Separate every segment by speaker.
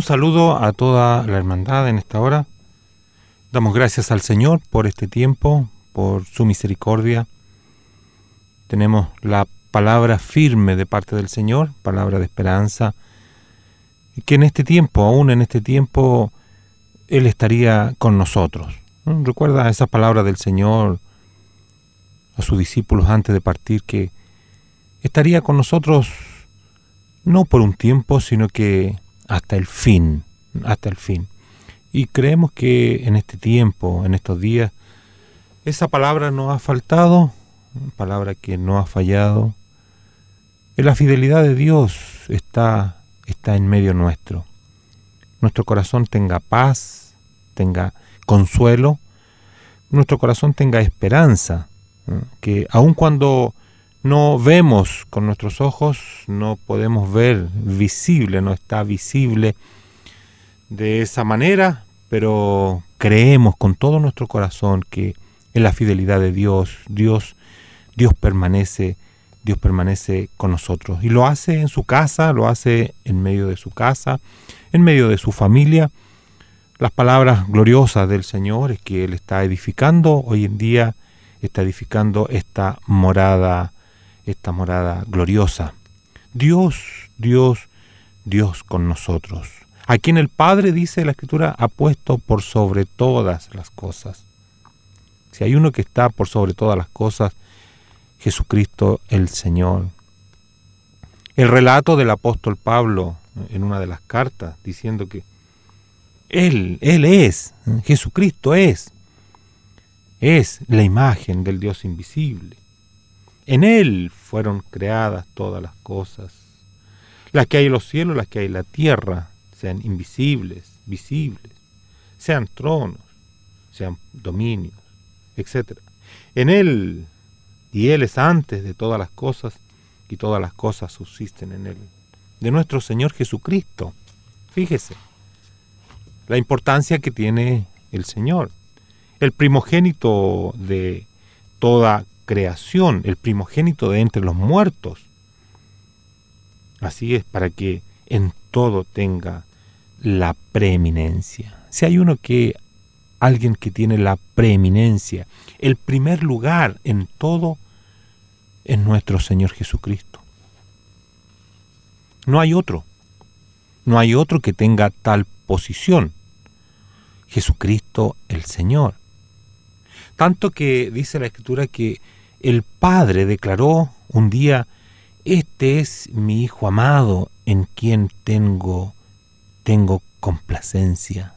Speaker 1: Un saludo a toda la hermandad en esta hora. Damos gracias al Señor por este tiempo, por su misericordia. Tenemos la palabra firme de parte del Señor, palabra de esperanza, que en este tiempo, aún en este tiempo, Él estaría con nosotros. Recuerda esas palabras del Señor a sus discípulos antes de partir, que estaría con nosotros no por un tiempo, sino que hasta el fin, hasta el fin. Y creemos que en este tiempo, en estos días, esa palabra no ha faltado, palabra que no ha fallado. La fidelidad de Dios está, está en medio nuestro. Nuestro corazón tenga paz, tenga consuelo, nuestro corazón tenga esperanza, que aun cuando no vemos con nuestros ojos, no podemos ver visible, no está visible de esa manera, pero creemos con todo nuestro corazón que en la fidelidad de Dios, Dios, Dios permanece, Dios permanece con nosotros. Y lo hace en su casa, lo hace en medio de su casa, en medio de su familia. Las palabras gloriosas del Señor es que Él está edificando hoy en día, está edificando esta morada esta morada gloriosa. Dios, Dios, Dios con nosotros, a quien el Padre, dice la Escritura, ha puesto por sobre todas las cosas. Si hay uno que está por sobre todas las cosas, Jesucristo el Señor. El relato del apóstol Pablo en una de las cartas, diciendo que Él, Él es, Jesucristo es, es la imagen del Dios invisible. En Él fueron creadas todas las cosas, las que hay en los cielos, las que hay en la tierra, sean invisibles, visibles, sean tronos, sean dominios, etc. En Él, y Él es antes de todas las cosas, y todas las cosas subsisten en Él. De nuestro Señor Jesucristo. Fíjese la importancia que tiene el Señor, el primogénito de toda creación, el primogénito de entre los muertos. Así es, para que en todo tenga la preeminencia. Si hay uno que, alguien que tiene la preeminencia, el primer lugar en todo, es nuestro Señor Jesucristo. No hay otro. No hay otro que tenga tal posición. Jesucristo el Señor. Tanto que dice la Escritura que el Padre declaró un día, Este es mi Hijo amado en quien tengo, tengo complacencia.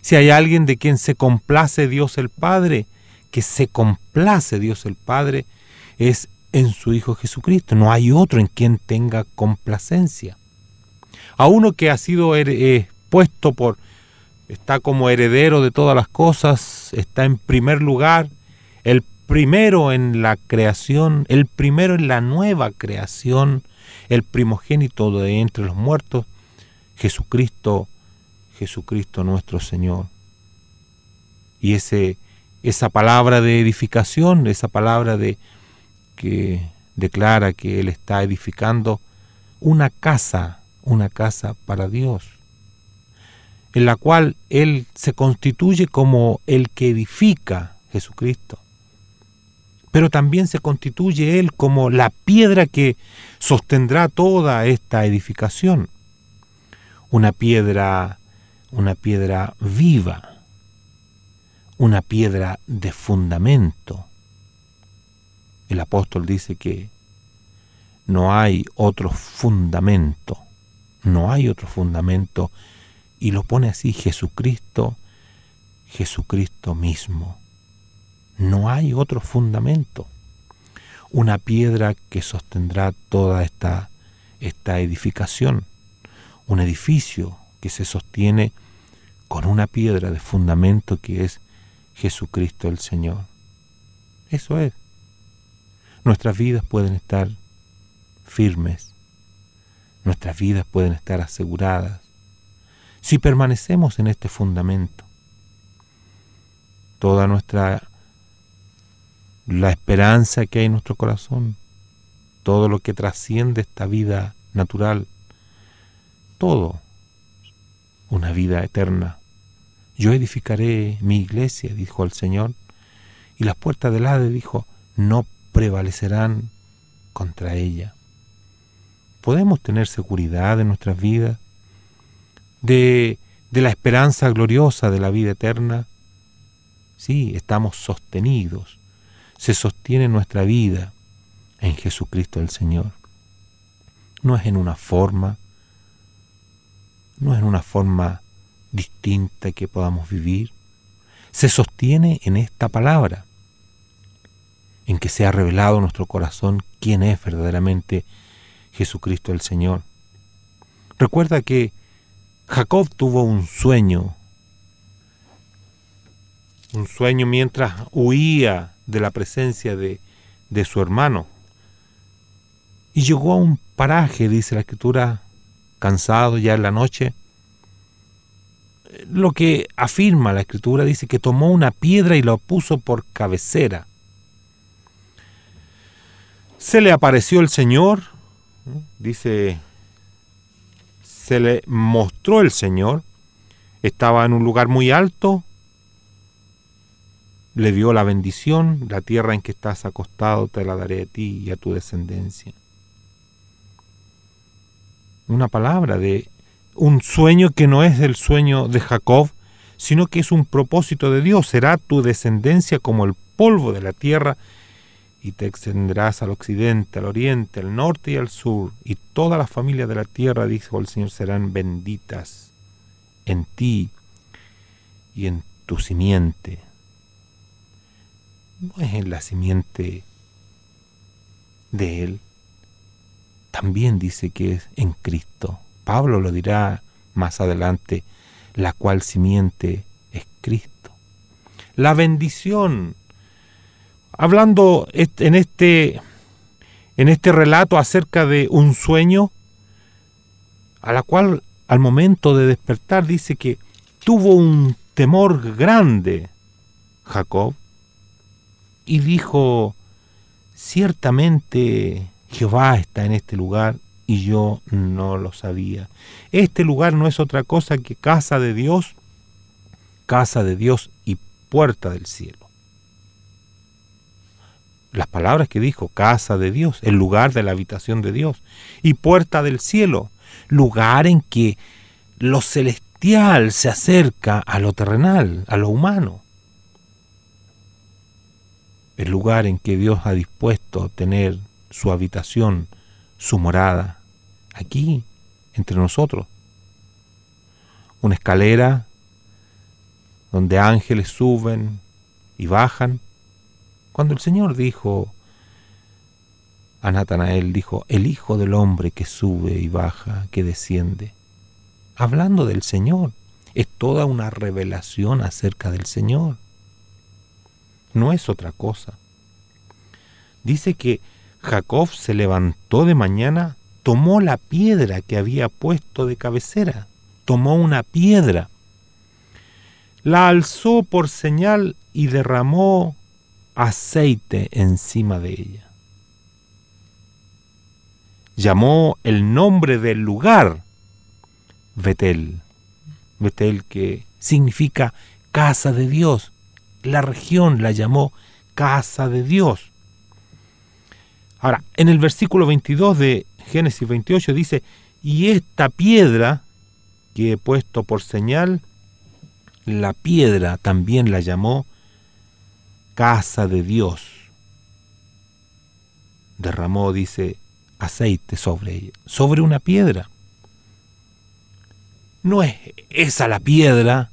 Speaker 1: Si hay alguien de quien se complace Dios el Padre, que se complace Dios el Padre, es en su Hijo Jesucristo. No hay otro en quien tenga complacencia. A uno que ha sido eh, puesto por, está como heredero de todas las cosas, está en primer lugar, el primero en la creación, el primero en la nueva creación, el primogénito de entre los muertos, Jesucristo, Jesucristo nuestro Señor. Y ese, esa palabra de edificación, esa palabra de que declara que Él está edificando una casa, una casa para Dios, en la cual Él se constituye como el que edifica Jesucristo pero también se constituye Él como la piedra que sostendrá toda esta edificación. Una piedra, una piedra viva, una piedra de fundamento. El apóstol dice que no hay otro fundamento, no hay otro fundamento, y lo pone así Jesucristo, Jesucristo mismo. No hay otro fundamento. Una piedra que sostendrá toda esta, esta edificación. Un edificio que se sostiene con una piedra de fundamento que es Jesucristo el Señor. Eso es. Nuestras vidas pueden estar firmes. Nuestras vidas pueden estar aseguradas si permanecemos en este fundamento. Toda nuestra la esperanza que hay en nuestro corazón, todo lo que trasciende esta vida natural, todo, una vida eterna. Yo edificaré mi iglesia, dijo el Señor, y las puertas del Hades, dijo, no prevalecerán contra ella. Podemos tener seguridad en nuestras vidas, de, de la esperanza gloriosa de la vida eterna. Sí, estamos sostenidos se sostiene nuestra vida en Jesucristo el Señor. No es en una forma, no es en una forma distinta que podamos vivir. Se sostiene en esta palabra, en que se ha revelado nuestro corazón quién es verdaderamente Jesucristo el Señor. Recuerda que Jacob tuvo un sueño, un sueño mientras huía de la presencia de, de su hermano. Y llegó a un paraje, dice la escritura, cansado ya en la noche. Lo que afirma la escritura dice que tomó una piedra y la puso por cabecera. Se le apareció el Señor, dice, se le mostró el Señor, estaba en un lugar muy alto, le dio la bendición, la tierra en que estás acostado te la daré a ti y a tu descendencia. Una palabra de un sueño que no es el sueño de Jacob, sino que es un propósito de Dios. Será tu descendencia como el polvo de la tierra y te extenderás al occidente, al oriente, al norte y al sur, y toda la familia de la tierra, dijo el Señor, serán benditas en ti y en tu simiente no es en la simiente de Él. También dice que es en Cristo. Pablo lo dirá más adelante, la cual simiente es Cristo. La bendición. Hablando en este, en este relato acerca de un sueño, a la cual al momento de despertar dice que tuvo un temor grande Jacob, y dijo, ciertamente Jehová está en este lugar y yo no lo sabía. Este lugar no es otra cosa que casa de Dios, casa de Dios y puerta del cielo. Las palabras que dijo, casa de Dios, el lugar de la habitación de Dios y puerta del cielo, lugar en que lo celestial se acerca a lo terrenal, a lo humano el lugar en que Dios ha dispuesto tener su habitación, su morada, aquí, entre nosotros. Una escalera donde ángeles suben y bajan. Cuando el Señor dijo a Natanael, dijo, el Hijo del Hombre que sube y baja, que desciende. Hablando del Señor, es toda una revelación acerca del Señor no es otra cosa. Dice que Jacob se levantó de mañana, tomó la piedra que había puesto de cabecera, tomó una piedra, la alzó por señal y derramó aceite encima de ella. Llamó el nombre del lugar Betel, Betel que significa casa de Dios, la región la llamó casa de Dios. Ahora, en el versículo 22 de Génesis 28 dice, y esta piedra que he puesto por señal, la piedra también la llamó casa de Dios. Derramó, dice, aceite sobre ella, sobre una piedra. No es esa la piedra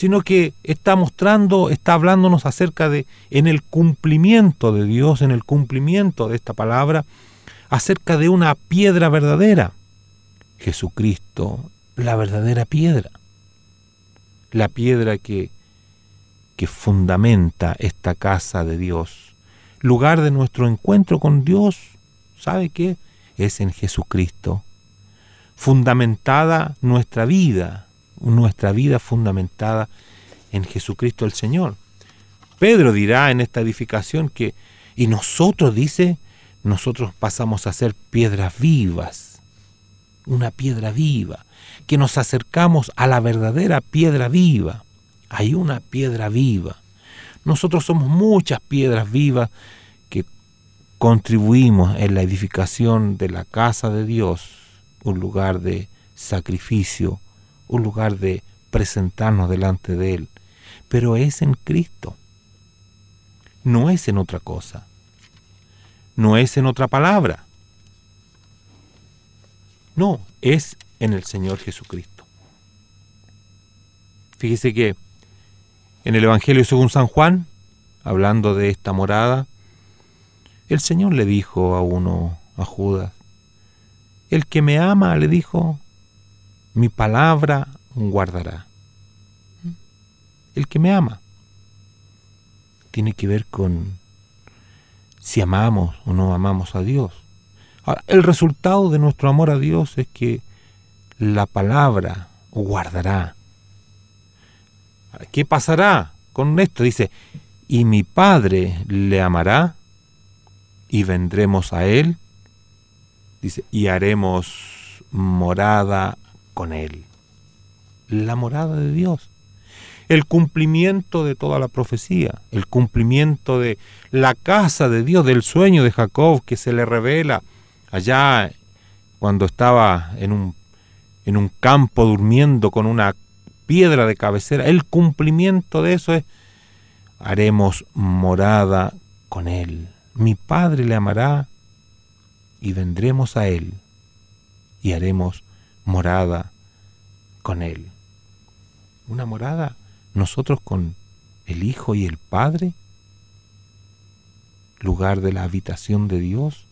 Speaker 1: sino que está mostrando, está hablándonos acerca de, en el cumplimiento de Dios, en el cumplimiento de esta palabra, acerca de una piedra verdadera. Jesucristo, la verdadera piedra. La piedra que, que fundamenta esta casa de Dios. Lugar de nuestro encuentro con Dios, ¿sabe qué? Es en Jesucristo. Fundamentada nuestra vida, nuestra vida fundamentada en Jesucristo el Señor. Pedro dirá en esta edificación que, y nosotros dice, nosotros pasamos a ser piedras vivas, una piedra viva, que nos acercamos a la verdadera piedra viva. Hay una piedra viva. Nosotros somos muchas piedras vivas que contribuimos en la edificación de la casa de Dios, un lugar de sacrificio, un lugar de presentarnos delante de Él, pero es en Cristo. No es en otra cosa. No es en otra palabra. No, es en el Señor Jesucristo. Fíjese que en el Evangelio según San Juan, hablando de esta morada, el Señor le dijo a uno, a Judas, el que me ama, le dijo, mi palabra guardará. El que me ama tiene que ver con si amamos o no amamos a Dios. el resultado de nuestro amor a Dios es que la palabra guardará. ¿Qué pasará con esto? Dice, y mi Padre le amará y vendremos a Él. Dice, y haremos morada con Él. La morada de Dios. El cumplimiento de toda la profecía, el cumplimiento de la casa de Dios, del sueño de Jacob que se le revela allá cuando estaba en un, campo durmiendo con una piedra de cabecera. El cumplimiento de eso es, haremos morada con Él. Mi Padre le amará y vendremos a Él y haremos morada con Él. Una morada nosotros con el Hijo y el Padre. Lugar de la habitación de Dios.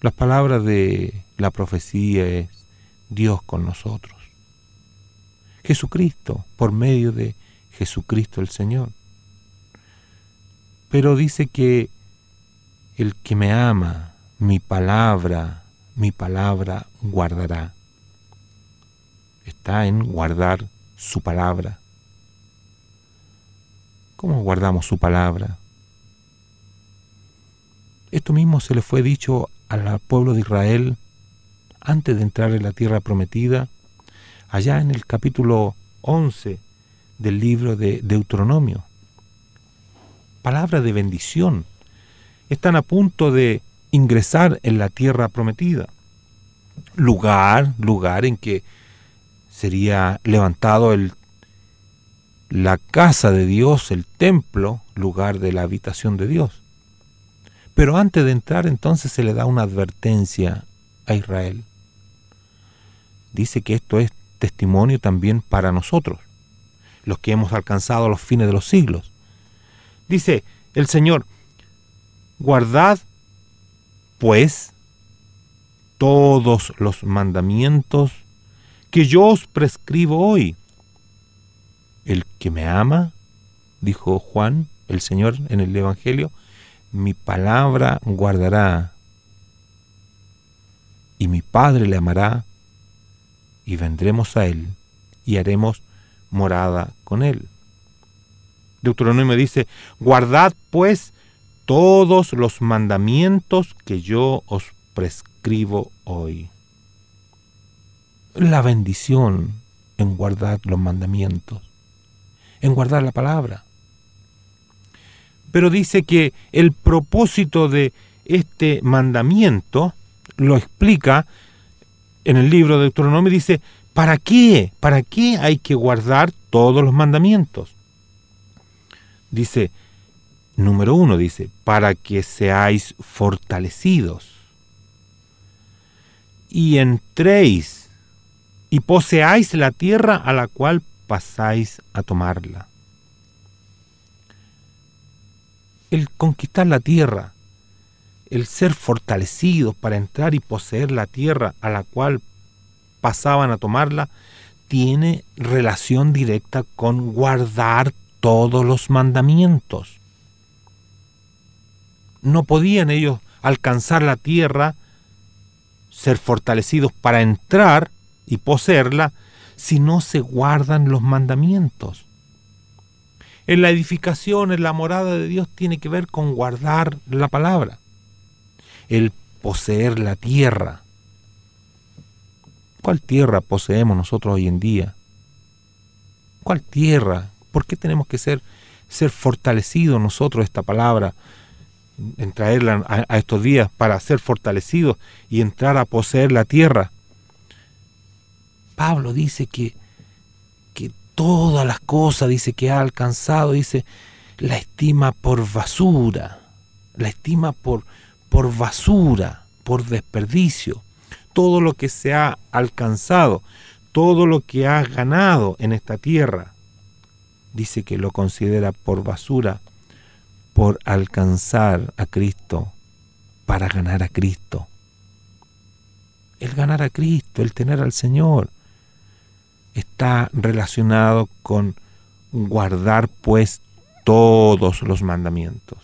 Speaker 1: Las palabras de la profecía es Dios con nosotros. Jesucristo, por medio de Jesucristo el Señor. Pero dice que el que me ama, mi palabra mi palabra guardará. Está en guardar su palabra. ¿Cómo guardamos su palabra? Esto mismo se le fue dicho al pueblo de Israel antes de entrar en la tierra prometida, allá en el capítulo 11 del libro de Deuteronomio. Palabra de bendición. Están a punto de ingresar en la tierra prometida. Lugar, lugar en que sería levantado el, la casa de Dios, el templo, lugar de la habitación de Dios. Pero antes de entrar entonces se le da una advertencia a Israel. Dice que esto es testimonio también para nosotros, los que hemos alcanzado los fines de los siglos. Dice el Señor, guardad pues, todos los mandamientos que yo os prescribo hoy. El que me ama, dijo Juan, el Señor, en el Evangelio, mi palabra guardará, y mi Padre le amará, y vendremos a él, y haremos morada con él. Deuteronomio dice, guardad pues todos los mandamientos que yo os prescribo hoy. La bendición en guardar los mandamientos, en guardar la palabra. Pero dice que el propósito de este mandamiento lo explica en el libro de Deuteronomio, dice, ¿para qué? ¿Para qué hay que guardar todos los mandamientos? Dice, Número uno dice, para que seáis fortalecidos y entréis y poseáis la tierra a la cual pasáis a tomarla. El conquistar la tierra, el ser fortalecidos para entrar y poseer la tierra a la cual pasaban a tomarla, tiene relación directa con guardar todos los mandamientos no podían ellos alcanzar la tierra, ser fortalecidos para entrar y poseerla, si no se guardan los mandamientos. En la edificación, en la morada de Dios, tiene que ver con guardar la palabra, el poseer la tierra. ¿Cuál tierra poseemos nosotros hoy en día? ¿Cuál tierra? ¿Por qué tenemos que ser, ser fortalecidos nosotros esta palabra? en traerla a, estos días para ser fortalecidos y entrar a poseer la tierra. Pablo dice que, que todas las cosas, dice que ha alcanzado, dice, la estima por basura, la estima por, por basura, por desperdicio. Todo lo que se ha alcanzado, todo lo que ha ganado en esta tierra, dice que lo considera por basura, por alcanzar a Cristo, para ganar a Cristo. El ganar a Cristo, el tener al Señor, está relacionado con guardar pues todos los mandamientos.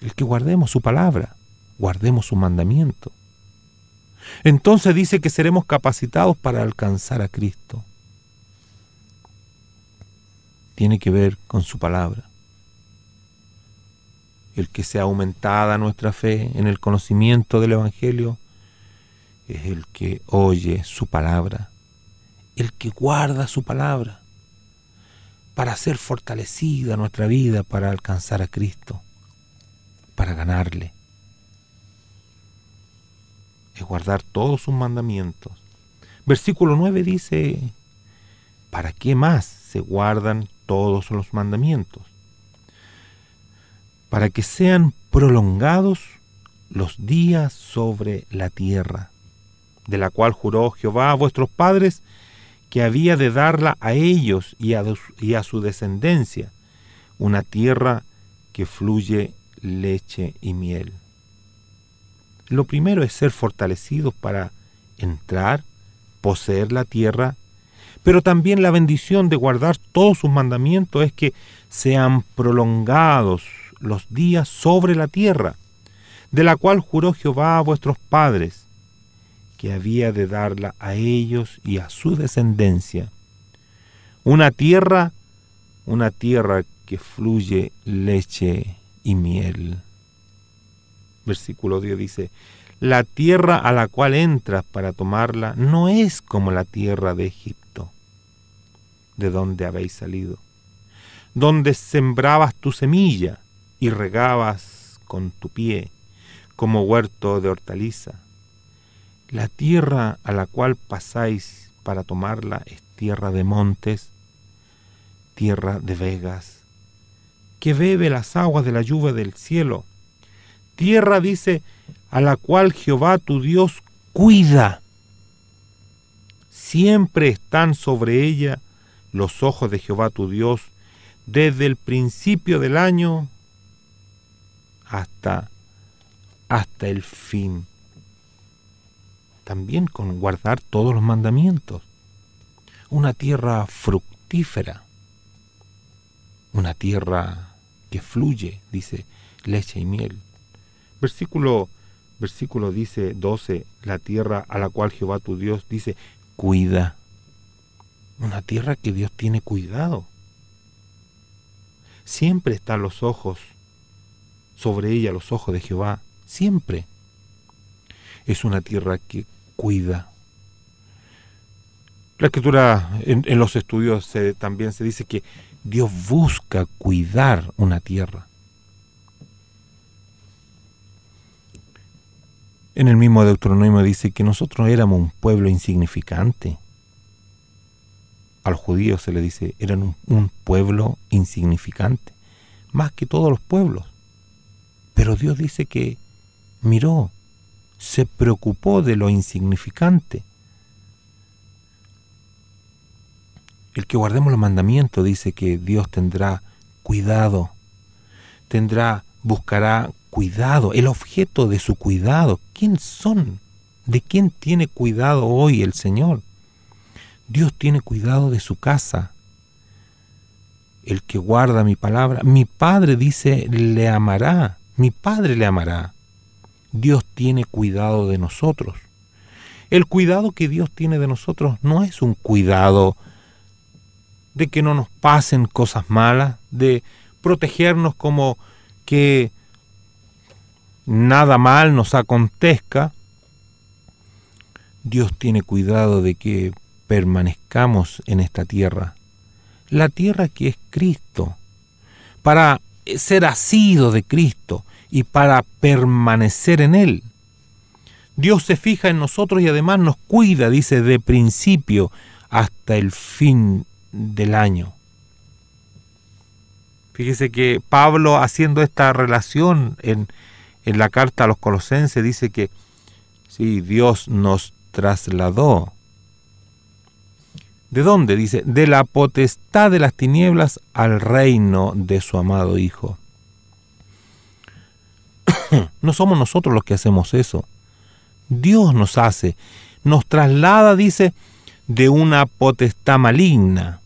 Speaker 1: El que guardemos su palabra, guardemos su mandamiento. Entonces dice que seremos capacitados para alcanzar a Cristo. Tiene que ver con su palabra el que sea aumentada nuestra fe en el conocimiento del Evangelio, es el que oye su palabra, el que guarda su palabra, para ser fortalecida nuestra vida, para alcanzar a Cristo, para ganarle. Es guardar todos sus mandamientos. Versículo 9 dice, ¿para qué más se guardan todos los mandamientos? para que sean prolongados los días sobre la tierra, de la cual juró Jehová a vuestros padres que había de darla a ellos y a, su descendencia, una tierra que fluye leche y miel. Lo primero es ser fortalecidos para entrar, poseer la tierra, pero también la bendición de guardar todos sus mandamientos es que sean prolongados los días sobre la tierra, de la cual juró Jehová a vuestros padres, que había de darla a ellos y a su descendencia. Una tierra, una tierra que fluye leche y miel. Versículo 10 dice, la tierra a la cual entras para tomarla no es como la tierra de Egipto, de donde habéis salido, donde sembrabas tu semilla y regabas con tu pie como huerto de hortaliza. La tierra a la cual pasáis para tomarla es tierra de montes, tierra de vegas, que bebe las aguas de la lluvia del cielo. Tierra, dice, a la cual Jehová tu Dios cuida. Siempre están sobre ella los ojos de Jehová tu Dios, desde el principio del año hasta, hasta el fin. También con guardar todos los mandamientos. Una tierra fructífera. Una tierra que fluye, dice, leche y miel. Versículo, versículo dice 12, la tierra a la cual Jehová tu Dios dice, cuida. Una tierra que Dios tiene cuidado. Siempre están los ojos sobre ella los ojos de Jehová siempre. Es una tierra que cuida. La escritura en, los estudios también se dice que Dios busca cuidar una tierra. En el mismo Deuteronomio dice que nosotros éramos un pueblo insignificante. Al judío se le dice, eran un pueblo insignificante, más que todos los pueblos. Pero Dios dice que miró, se preocupó de lo insignificante. El que guardemos los mandamientos dice que Dios tendrá cuidado, tendrá, buscará cuidado, el objeto de su cuidado. ¿Quién son? ¿De quién tiene cuidado hoy el Señor? Dios tiene cuidado de su casa. El que guarda mi palabra, mi Padre dice, le amará mi Padre le amará. Dios tiene cuidado de nosotros. El cuidado que Dios tiene de nosotros no es un cuidado de que no nos pasen cosas malas, de protegernos como que nada mal nos acontezca. Dios tiene cuidado de que permanezcamos en esta tierra, la tierra que es Cristo, para ser asido de Cristo, y para permanecer en Él. Dios se fija en nosotros y además nos cuida, dice, de principio hasta el fin del año. Fíjese que Pablo haciendo esta relación en, la carta a los colosenses dice que sí, Dios nos trasladó. ¿De dónde? Dice, de la potestad de las tinieblas al reino de su amado Hijo. no somos nosotros los que hacemos eso. Dios nos hace, nos traslada, dice, de una potestad maligna.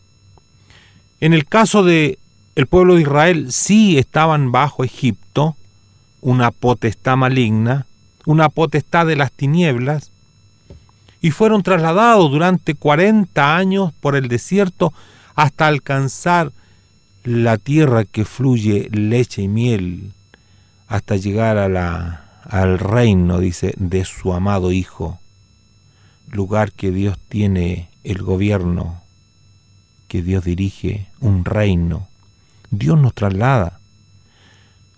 Speaker 1: En el caso de el pueblo de Israel, sí estaban bajo Egipto, una potestad maligna, una potestad de las tinieblas, y fueron trasladados durante 40 años por el desierto hasta alcanzar la tierra que fluye leche y miel, hasta llegar al reino, dice, de su amado Hijo, lugar que Dios tiene el gobierno, que Dios dirige, un reino. Dios nos traslada.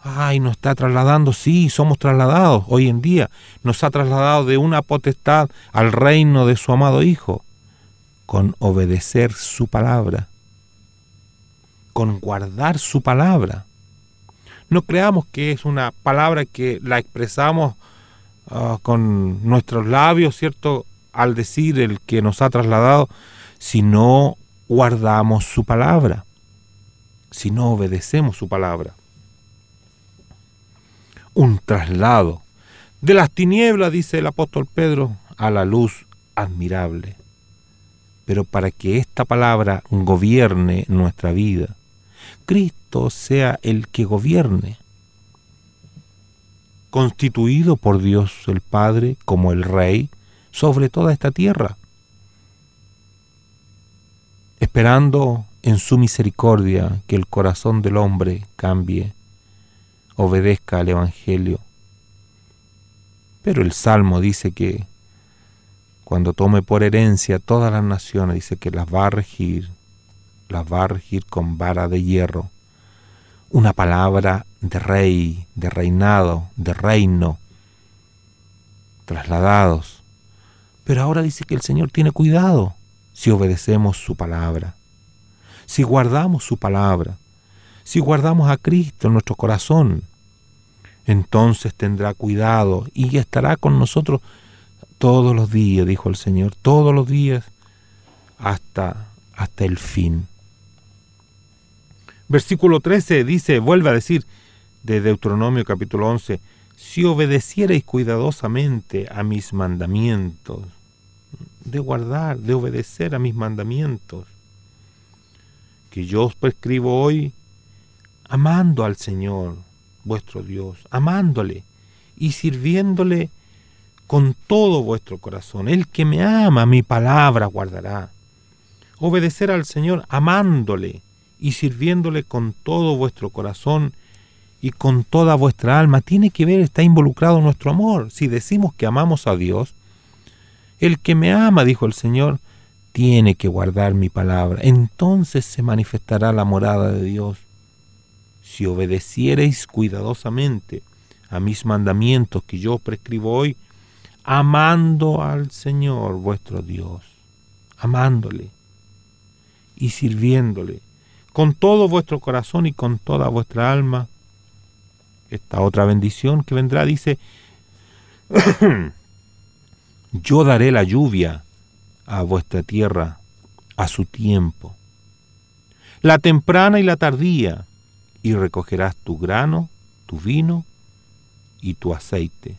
Speaker 1: Ay, nos está trasladando, sí, somos trasladados hoy en día. Nos ha trasladado de una potestad al reino de su amado Hijo, con obedecer su palabra, con guardar su palabra. No creamos que es una palabra que la expresamos ah, con nuestros labios, ¿cierto? Al decir el que nos ha trasladado, si no guardamos su palabra, si no obedecemos su palabra. Un traslado de las tinieblas, dice el apóstol Pedro, a la luz admirable. Pero para que esta palabra gobierne nuestra vida, Cristo sea el que gobierne, constituido por Dios el Padre como el Rey sobre toda esta tierra, esperando en su misericordia que el corazón del hombre cambie, obedezca al Evangelio. Pero el Salmo dice que cuando tome por herencia todas las naciones, dice que las va a regir las con vara de hierro. Una palabra de rey, de reinado, de reino, trasladados. Pero ahora dice que el Señor tiene cuidado si obedecemos su palabra, si guardamos su palabra, si guardamos a Cristo en nuestro corazón. Entonces tendrá cuidado y estará con nosotros todos los días, dijo el Señor, todos los días hasta hasta el fin. Versículo 13 dice, vuelve a decir, de Deuteronomio capítulo 11, si obedeciereis cuidadosamente a mis mandamientos, de guardar, de obedecer a mis mandamientos, que yo os prescribo hoy, amando al Señor, vuestro Dios, amándole y sirviéndole con todo vuestro corazón. El que me ama, mi palabra guardará. Obedecer al Señor amándole, y sirviéndole con todo vuestro corazón y con toda vuestra alma. Tiene que ver, está involucrado nuestro amor. Si decimos que amamos a Dios, el que me ama, dijo el Señor, tiene que guardar mi palabra. Entonces se manifestará la morada de Dios. Si obedeciereis cuidadosamente a mis mandamientos que yo prescribo hoy, amando al Señor vuestro Dios, amándole y sirviéndole con todo vuestro corazón y con toda vuestra alma. Esta otra bendición que vendrá dice, yo daré la lluvia a vuestra tierra a su tiempo, la temprana y la tardía, y recogerás tu grano, tu vino y tu aceite.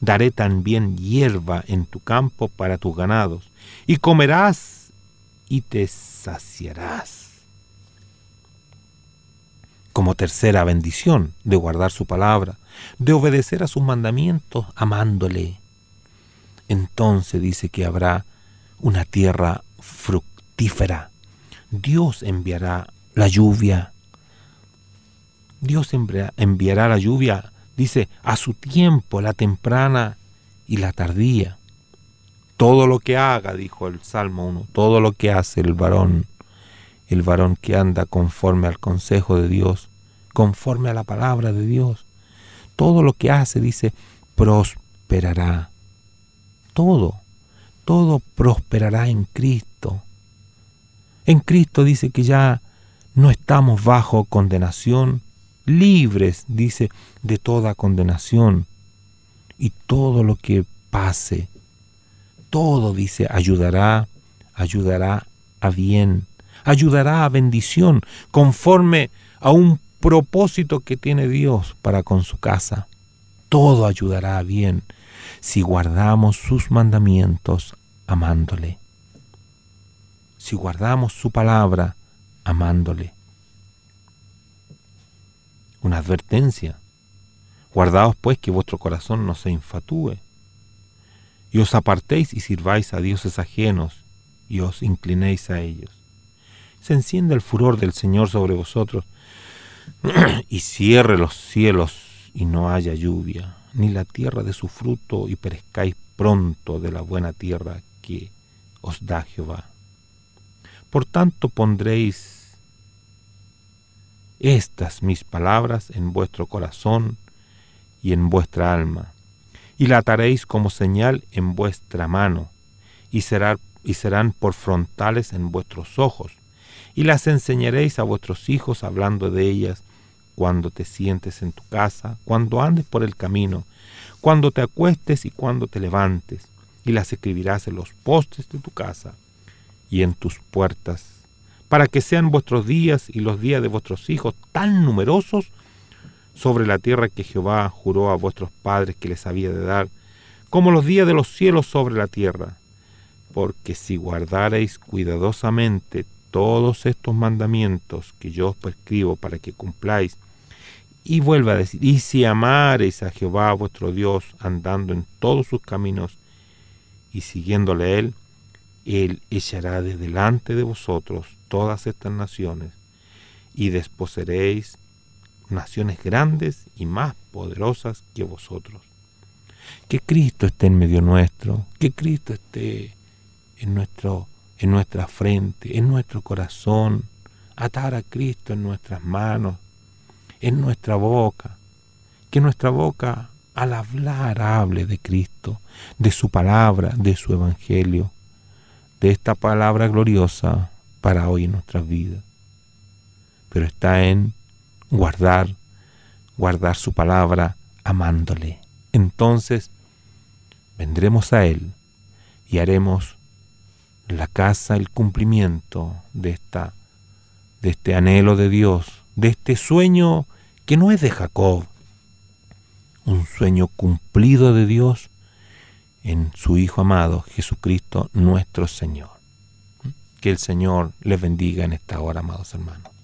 Speaker 1: Daré también hierba en tu campo para tus ganados, y comerás y te saciarás como tercera bendición, de guardar su palabra, de obedecer a sus mandamientos amándole. Entonces dice que habrá una tierra fructífera. Dios enviará la lluvia. Dios enviará la lluvia, dice, a su tiempo, la temprana y la tardía. Todo lo que haga, dijo el Salmo 1, todo lo que hace el varón el varón que anda conforme al consejo de Dios, conforme a la palabra de Dios. Todo lo que hace, dice, prosperará. Todo, todo prosperará en Cristo. En Cristo dice que ya no estamos bajo condenación, libres, dice, de toda condenación. Y todo lo que pase, todo, dice, ayudará, ayudará a bien ayudará a bendición conforme a un propósito que tiene Dios para con su casa. Todo ayudará bien si guardamos sus mandamientos amándole. Si guardamos su palabra amándole. Una advertencia. Guardaos pues que vuestro corazón no se infatúe. Y os apartéis y sirváis a dioses ajenos y os inclinéis a ellos se enciende el furor del Señor sobre vosotros y cierre los cielos y no haya lluvia, ni la tierra de su fruto y perezcáis pronto de la buena tierra que os da Jehová. Por tanto pondréis estas mis palabras en vuestro corazón y en vuestra alma, y la ataréis como señal en vuestra mano, y serán por frontales en vuestros ojos, y las enseñaréis a vuestros hijos hablando de ellas, cuando te sientes en tu casa, cuando andes por el camino, cuando te acuestes y cuando te levantes, y las escribirás en los postes de tu casa y en tus puertas, para que sean vuestros días y los días de vuestros hijos tan numerosos sobre la tierra que Jehová juró a vuestros padres que les había de dar, como los días de los cielos sobre la tierra. Porque si guardareis cuidadosamente todos estos mandamientos que yo os prescribo para que cumpláis. Y vuelva a decir, y si amareis a Jehová vuestro Dios andando en todos sus caminos y siguiéndole él, él echará de delante de vosotros todas estas naciones y desposeréis naciones grandes y más poderosas que vosotros. Que Cristo esté en medio nuestro, que Cristo esté en nuestro en nuestra frente, en nuestro corazón, atar a Cristo en nuestras manos, en nuestra boca, que nuestra boca al hablar hable de Cristo, de su palabra, de su evangelio, de esta palabra gloriosa para hoy en nuestras vidas. Pero está en guardar, guardar su palabra amándole. Entonces vendremos a Él y haremos la casa el cumplimiento de, esta, de este anhelo de Dios, de este sueño que no es de Jacob, un sueño cumplido de Dios en su Hijo amado, Jesucristo nuestro Señor. Que el Señor les bendiga en esta hora, amados hermanos.